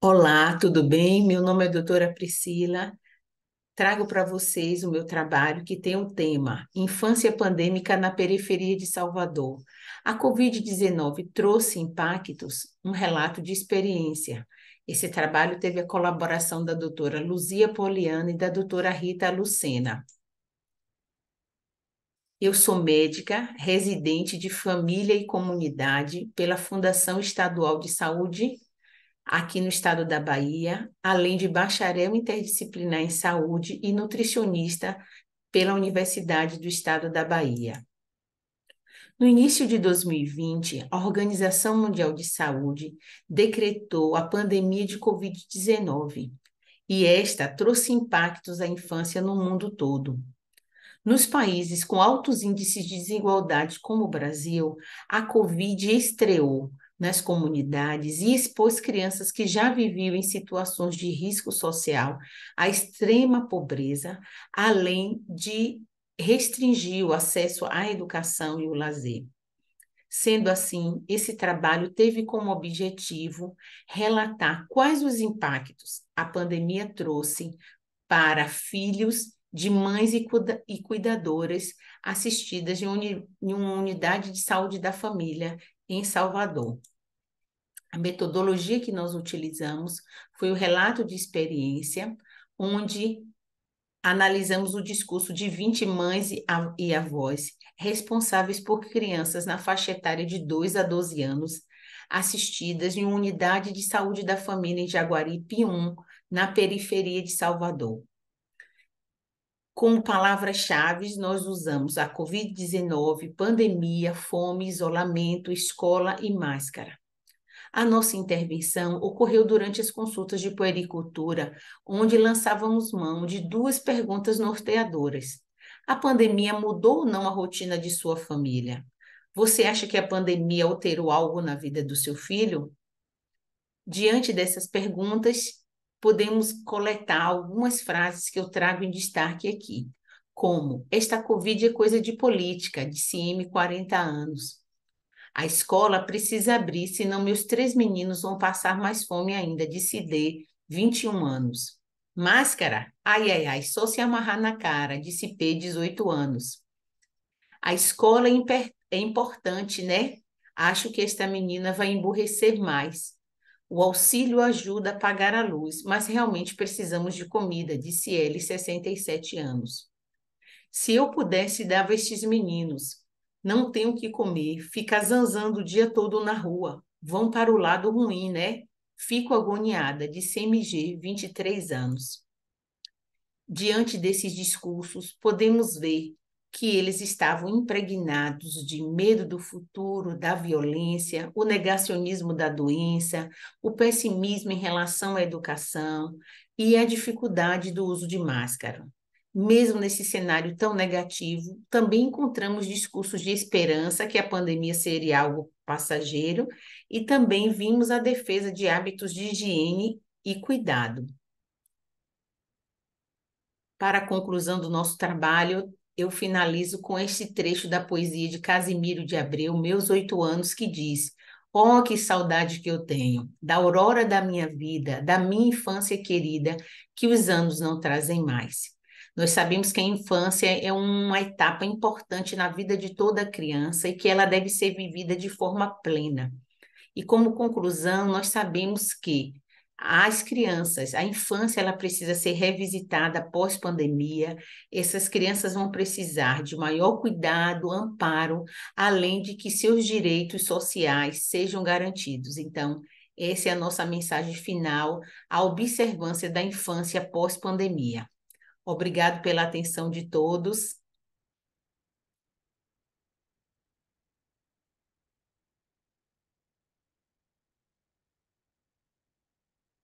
Olá, tudo bem? Meu nome é doutora Priscila. Trago para vocês o meu trabalho que tem o um tema Infância Pandêmica na Periferia de Salvador. A Covid-19 trouxe impactos, um relato de experiência. Esse trabalho teve a colaboração da doutora Luzia Poliana e da doutora Rita Lucena. Eu sou médica, residente de família e comunidade pela Fundação Estadual de Saúde aqui no estado da Bahia, além de bacharel interdisciplinar em saúde e nutricionista pela Universidade do Estado da Bahia. No início de 2020, a Organização Mundial de Saúde decretou a pandemia de Covid-19 e esta trouxe impactos à infância no mundo todo. Nos países com altos índices de desigualdade, como o Brasil, a Covid estreou nas comunidades e expôs crianças que já viviam em situações de risco social à extrema pobreza, além de restringir o acesso à educação e o lazer. Sendo assim, esse trabalho teve como objetivo relatar quais os impactos a pandemia trouxe para filhos de mães e, cuida e cuidadoras assistidas em, uni em uma unidade de saúde da família em Salvador. A metodologia que nós utilizamos foi o relato de experiência, onde analisamos o discurso de 20 mães e avós responsáveis por crianças na faixa etária de 2 a 12 anos, assistidas em uma unidade de saúde da família em Jaguaripe 1, na periferia de Salvador. Como palavras-chave, nós usamos a Covid-19, pandemia, fome, isolamento, escola e máscara. A nossa intervenção ocorreu durante as consultas de puericultura, onde lançávamos mão de duas perguntas norteadoras. A pandemia mudou ou não a rotina de sua família? Você acha que a pandemia alterou algo na vida do seu filho? Diante dessas perguntas, podemos coletar algumas frases que eu trago em destaque aqui, como: esta Covid é coisa de política, disse M 40 anos. A escola precisa abrir, senão meus três meninos vão passar mais fome ainda, disse D, 21 anos. Máscara? Ai, ai, ai, só se amarrar na cara, disse P, 18 anos. A escola é, é importante, né? Acho que esta menina vai emburrecer mais. O auxílio ajuda a pagar a luz, mas realmente precisamos de comida, disse ele, 67 anos. Se eu pudesse, dava a estes meninos. Não tenho o que comer, fica zanzando o dia todo na rua. Vão para o lado ruim, né? Fico agoniada, disse MG, 23 anos. Diante desses discursos, podemos ver que eles estavam impregnados de medo do futuro, da violência, o negacionismo da doença, o pessimismo em relação à educação e a dificuldade do uso de máscara. Mesmo nesse cenário tão negativo, também encontramos discursos de esperança que a pandemia seria algo passageiro e também vimos a defesa de hábitos de higiene e cuidado. Para a conclusão do nosso trabalho, eu finalizo com este trecho da poesia de Casimiro de Abreu, Meus Oito Anos, que diz: Oh, que saudade que eu tenho, da aurora da minha vida, da minha infância querida, que os anos não trazem mais. Nós sabemos que a infância é uma etapa importante na vida de toda criança e que ela deve ser vivida de forma plena. E como conclusão, nós sabemos que as crianças, a infância ela precisa ser revisitada pós-pandemia. Essas crianças vão precisar de maior cuidado, amparo, além de que seus direitos sociais sejam garantidos. Então, essa é a nossa mensagem final, a observância da infância pós-pandemia. Obrigado pela atenção de todos